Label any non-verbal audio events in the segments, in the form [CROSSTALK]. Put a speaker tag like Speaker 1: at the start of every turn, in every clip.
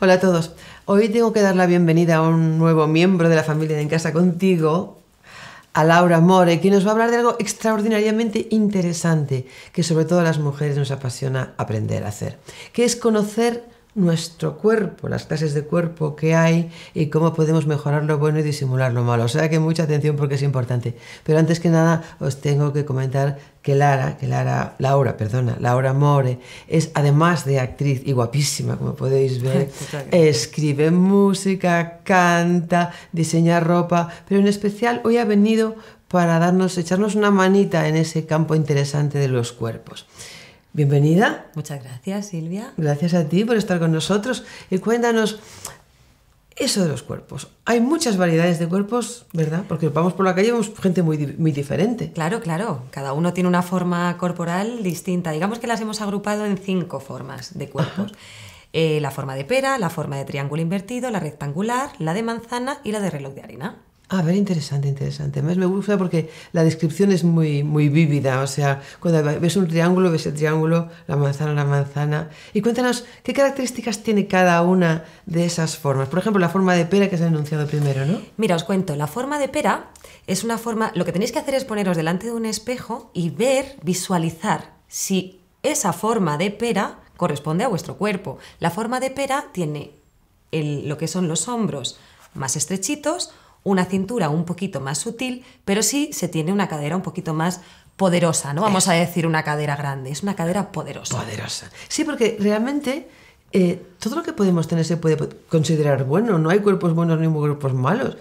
Speaker 1: Hola a todos. Hoy tengo que dar la bienvenida a un nuevo miembro de la familia de En Casa Contigo, a Laura More, que nos va a hablar de algo extraordinariamente interesante que sobre todo a las mujeres nos apasiona aprender a hacer, que es conocer nuestro cuerpo, las clases de cuerpo que hay y cómo podemos mejorar lo bueno y disimular lo malo. O sea que mucha atención porque es importante. Pero antes que nada os tengo que comentar que Lara, que Lara, Laura, perdona, Laura More, es además de actriz y guapísima, como podéis [LAUGHS] ver, escribe música, canta, diseña ropa, pero en especial hoy ha venido para darnos, echarnos una manita en ese campo interesante de los cuerpos. Bienvenida. Muchas
Speaker 2: gracias, Silvia.
Speaker 1: Gracias a ti por estar con nosotros y cuéntanos eso de los cuerpos. Hay muchas variedades de cuerpos, ¿verdad? Porque vamos por la calle y vemos gente muy, muy diferente. Claro, claro. Cada uno tiene una forma corporal distinta.
Speaker 2: Digamos que las hemos agrupado en cinco formas de cuerpos. Eh, la forma de pera, la forma de triángulo invertido, la rectangular, la de manzana y la de reloj de harina.
Speaker 1: A ver, interesante, interesante. Además me gusta porque la descripción es muy, muy vívida. O sea, cuando ves un triángulo, ves el triángulo, la manzana, la manzana. Y cuéntanos qué características tiene cada una de esas formas. Por ejemplo, la forma de pera que se ha enunciado primero, ¿no? Mira, os cuento. La forma de pera
Speaker 2: es una forma. Lo que tenéis que hacer es poneros delante de un espejo y ver, visualizar si esa forma de pera corresponde a vuestro cuerpo. La forma de pera tiene lo que son los hombros más estrechitos una cintura un poquito más sutil, pero sí se tiene una cadera un poquito más poderosa, ¿no? Vamos a decir una cadera grande, es una cadera poderosa. Poderosa.
Speaker 1: Sí, porque realmente eh, todo lo que podemos tener se puede considerar bueno, no hay cuerpos buenos ni cuerpos malos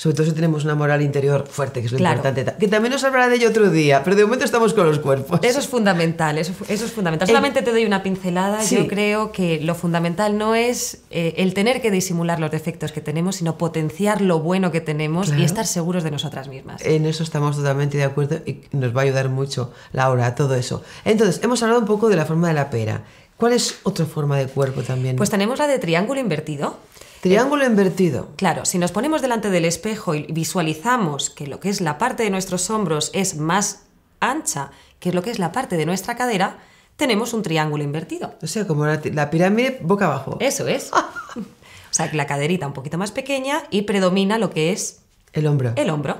Speaker 1: sobre todo si tenemos una moral interior fuerte, que es lo importante. Que también nos hablará de ello otro día, pero de momento estamos con los cuerpos. Eso es fundamental, eso,
Speaker 2: es fundamental. Solamente te doy una pincelada. Yo creo que lo fundamental no es eh, el tener que disimular los defectos que tenemos, sino potenciar lo bueno que tenemos y estar seguros de nosotras
Speaker 1: mismas. En eso estamos totalmente de acuerdo y nos va a ayudar mucho, Laura, todo eso. Entonces, hemos hablado un poco de la forma de la pera. ¿Cuál es otra forma de cuerpo también? Pues
Speaker 2: tenemos la de triángulo invertido. Triángulo invertido. Claro, si nos ponemos delante del espejo y visualizamos que lo que es la parte de nuestros hombros es más ancha que lo que es la parte de nuestra cadera, tenemos un triángulo invertido. O sea, como la pirámide boca abajo. Eso es. [LAUGHS] o sea, que la caderita un poquito más pequeña y predomina lo que es el hombro.
Speaker 1: El hombro.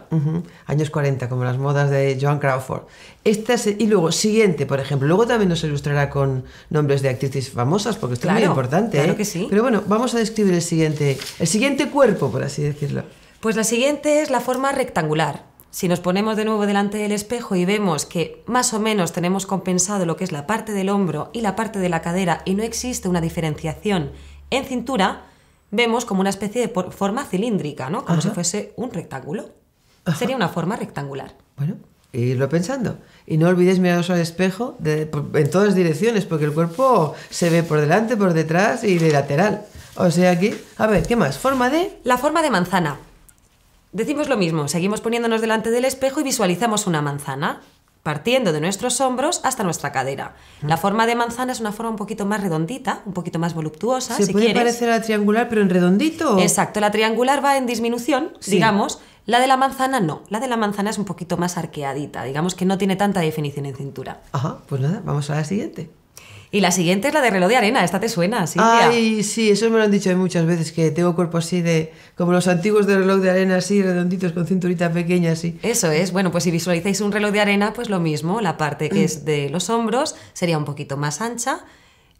Speaker 1: Años 40, como las modas de Joan Crawford. Este y luego, siguiente, por ejemplo. Luego también nos ilustrará con nombres de actrices famosas, porque esto es muy importante. Claro ¿eh? que sí. Pero bueno, vamos a describir el siguiente, el siguiente cuerpo, por así decirlo.
Speaker 2: Pues la siguiente es la forma rectangular. Si nos ponemos de nuevo delante del espejo y vemos que más o menos tenemos compensado lo que es la parte del hombro y la parte de la cadera y no existe una diferenciación en cintura, vemos como una especie de forma cilíndrica, ¿no? Como si fuese un rectángulo. Sería una forma rectangular. Bueno,
Speaker 1: y lo pensando. Y no olvidéis miraros al espejo en todas direcciones, porque el cuerpo se ve por delante, por detrás y de lateral. O sea aquí, a ver, ¿qué más? Forma de...
Speaker 2: La forma de manzana. Decimos lo mismo, seguimos poniéndonos delante del espejo y visualizamos una manzana partiendo de nuestros hombros hasta nuestra cadera. La forma de manzana es una forma un poquito más redondita, un poquito más voluptuosa. Se puede parecer
Speaker 1: a la triangular, pero en
Speaker 2: redondito. Exacto, la triangular va en disminución, digamos. La de la manzana no, la de la manzana es un poquito más arqueadita, digamos que no tiene tanta definición en cintura.
Speaker 1: Ajá, pues nada, vamos a la
Speaker 2: siguiente. Y la siguiente es la de reloj de arena, esta te suena, Silvia.
Speaker 1: Ay, sí, eso me lo han dicho muchas veces, que tengo cuerpo así de, como los antiguos de reloj de arena, así, redonditos, con cinturita pequeña, así.
Speaker 2: Eso es, bueno, pues si visualizáis un reloj de arena, pues lo mismo, la parte que es [CLEARS THROAT] de los hombros sería un poquito más ancha,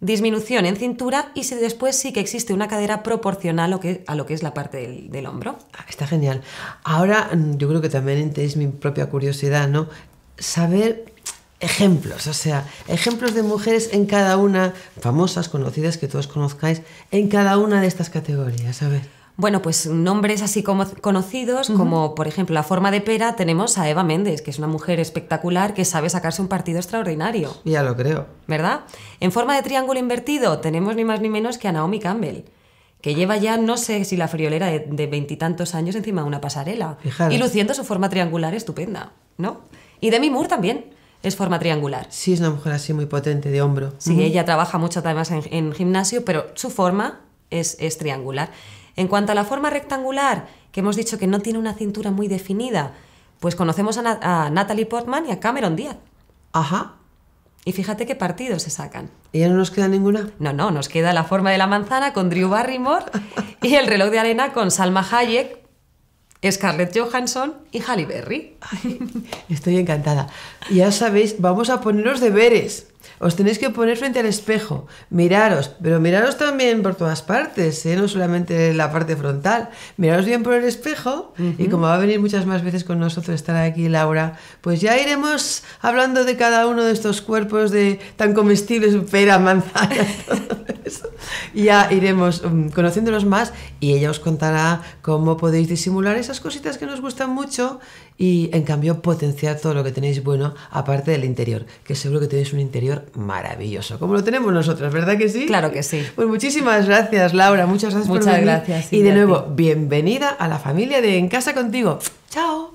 Speaker 2: disminución en cintura y si después sí que existe una cadera proporcional a lo que, a lo que es la parte del, del hombro.
Speaker 1: Ah, está genial. Ahora mm, yo creo que también es mi propia curiosidad, ¿no? Saber ejemplos, o sea, ejemplos de mujeres en cada una, famosas, conocidas, que todos conozcáis, en cada una de estas categorías. A Bueno, pues
Speaker 2: nombres así como conocidos, como por ejemplo la forma de pera, tenemos a Eva Méndez, que es una mujer espectacular que sabe sacarse un partido extraordinario.
Speaker 1: Ya lo creo.
Speaker 2: ¿Verdad? En forma de triángulo invertido, tenemos ni más ni menos que a Naomi Campbell que lleva ya no sé si la friolera de veintitantos años encima de una pasarela y luciendo su forma triangular estupenda, ¿no? Y Demi Moore también, es forma triangular.
Speaker 1: Sí, es una mujer así muy potente de hombro. Sí, ella
Speaker 2: trabaja mucho además en, en, gimnasio, pero su forma es, triangular. En cuanto a la forma rectangular, que hemos dicho que no tiene una cintura muy definida, pues conocemos a, a Natalie Portman y a Cameron Díaz. Ajá. Y fíjate qué partidos se sacan. ¿Y ya no nos queda ninguna? No, no, nos queda la forma de la manzana con Drew Barrymore [LAUGHS] y el reloj de arena con Salma Hayek, Scarlett Johansson y Halle Berry.
Speaker 1: estoy encantada. Ya sabéis, vamos a ponernos deberes. Os tenéis que poner frente al espejo, miraros, pero miraros también por todas partes, ¿eh? no solamente la parte frontal. Miraros bien por el espejo y como va a venir muchas más veces con nosotros estar aquí Laura, pues ya iremos hablando de cada uno de estos cuerpos de tan comestibles, pera, manzana, [LAUGHS] todo eso. Ya iremos um, conociéndolos más y ella os contará cómo podéis disimular esas cositas que nos gustan mucho y en cambio potenciar todo lo que tenéis bueno aparte del interior, que seguro que tenéis un interior maravilloso, como lo tenemos nosotros, ¿verdad que sí? Claro que sí. Pues muchísimas gracias, Laura, muchas gracias por venir. gracias. Y de nuevo, bienvenida a la familia de En Casa Contigo. Chao.